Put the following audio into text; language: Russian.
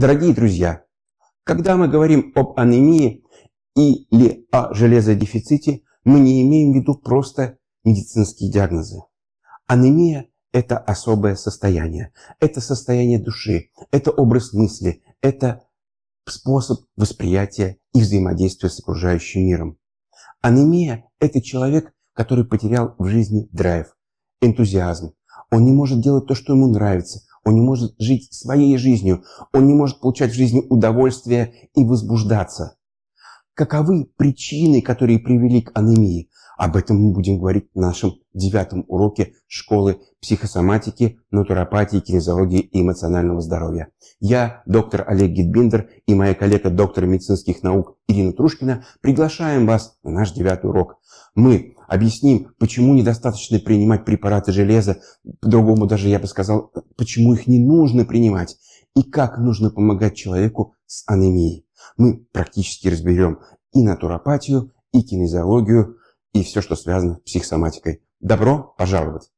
Дорогие друзья, когда мы говорим об анемии или о железодефиците, мы не имеем в виду просто медицинские диагнозы. Анемия – это особое состояние, это состояние души, это образ мысли, это способ восприятия и взаимодействия с окружающим миром. Анемия – это человек, который потерял в жизни драйв, энтузиазм. Он не может делать то, что ему нравится, он не может жить своей жизнью. Он не может получать в жизни удовольствие и возбуждаться. Каковы причины, которые привели к анемии? Об этом мы будем говорить в нашем девятом уроке школы психосоматики, натуропатии, кинезиологии и эмоционального здоровья. Я, доктор Олег Гитбиндер и моя коллега доктор медицинских наук Ирина Трушкина приглашаем вас на наш девятый урок. Мы объясним, почему недостаточно принимать препараты железа, по-другому даже я бы сказал, почему их не нужно принимать и как нужно помогать человеку с анемией. Мы практически разберем и натуропатию, и кинезиологию, и все, что связано с психосоматикой. Добро пожаловать!